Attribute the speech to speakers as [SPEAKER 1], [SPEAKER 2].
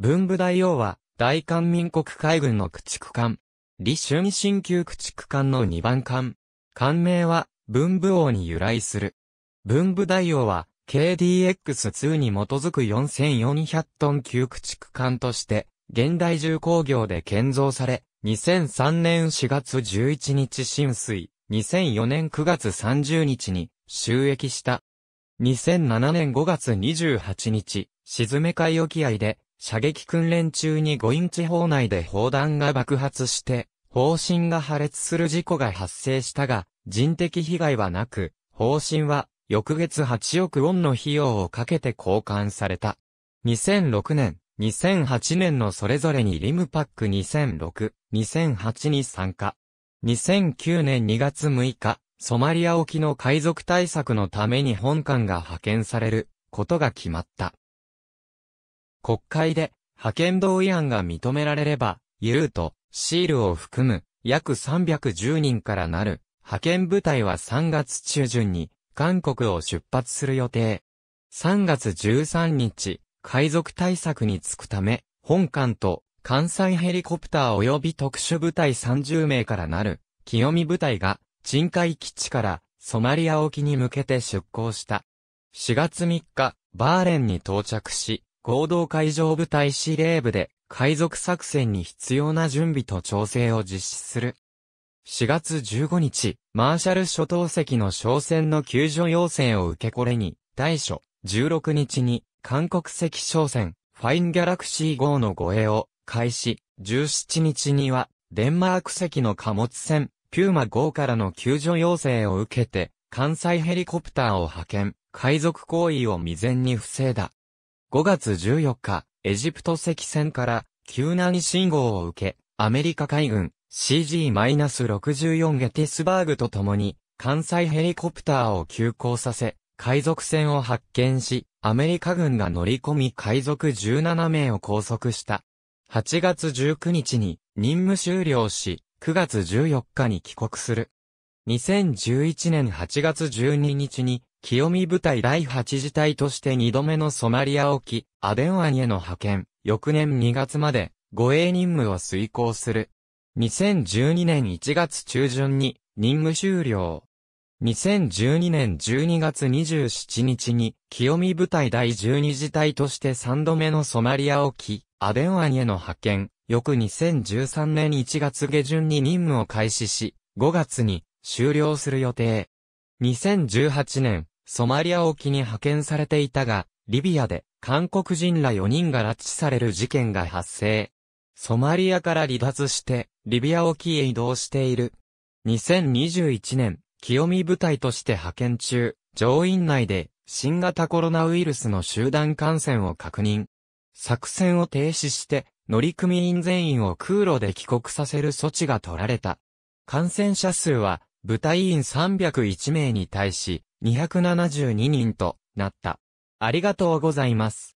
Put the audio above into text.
[SPEAKER 1] 文武大王は、大韓民国海軍の駆逐艦。李春新旧駆逐艦の2番艦。艦名は、文武王に由来する。文武大王は、KDX2 に基づく4400トン級駆逐艦として、現代重工業で建造され、2003年4月11日浸水、2004年9月30日に収益した。2007年5月28日、沈め海沖合で射撃訓練中に5インチ砲内で砲弾が爆発して、砲身が破裂する事故が発生したが、人的被害はなく、砲身は、翌月8億ウォンの費用をかけて交換された。2006年、2008年のそれぞれにリムパック2006、2008に参加。2009年2月6日、ソマリア沖の海賊対策のために本艦が派遣されることが決まった。国会で派遣道違反が認められれば、ゆるーとシールを含む約310人からなる派遣部隊は3月中旬に韓国を出発する予定。3月13日、海賊対策に就くため、本艦と関西ヘリコプター及び特殊部隊30名からなる清見部隊が人海基地からソマリア沖に向けて出港した。4月3日、バーレンに到着し、合同海上部隊司令部で海賊作戦に必要な準備と調整を実施する。4月15日、マーシャル諸島籍の商船の救助要請を受けこれに、大処、16日に、韓国籍商船、ファインギャラクシー号の護衛を開始、17日には、デンマーク籍の貨物船、ピューマ号からの救助要請を受けて、関西ヘリコプターを派遣、海賊行為を未然に防いだ。5月14日、エジプト赤線から救難信号を受け、アメリカ海軍 CG-64 ゲティスバーグと共に関西ヘリコプターを急行させ、海賊船を発見し、アメリカ軍が乗り込み海賊17名を拘束した。8月19日に任務終了し、9月14日に帰国する。2011年8月12日に清見部隊第8次隊として2度目のソマリア沖、アデン湾への派遣、翌年2月まで、護衛任務を遂行する。2012年1月中旬に、任務終了。2012年12月27日に、清見部隊第12次隊として3度目のソマリア沖、アデン湾への派遣、翌2013年1月下旬に任務を開始し、5月に終了する予定。2018年ソマリア沖に派遣されていたが、リビアで韓国人ら4人が拉致される事件が発生。ソマリアから離脱して、リビア沖へ移動している。2021年、清見部隊として派遣中、上院内で新型コロナウイルスの集団感染を確認。作戦を停止して、乗組員全員を空路で帰国させる措置が取られた。感染者数は、部隊員301名に対し、272人となった。ありがとうございます。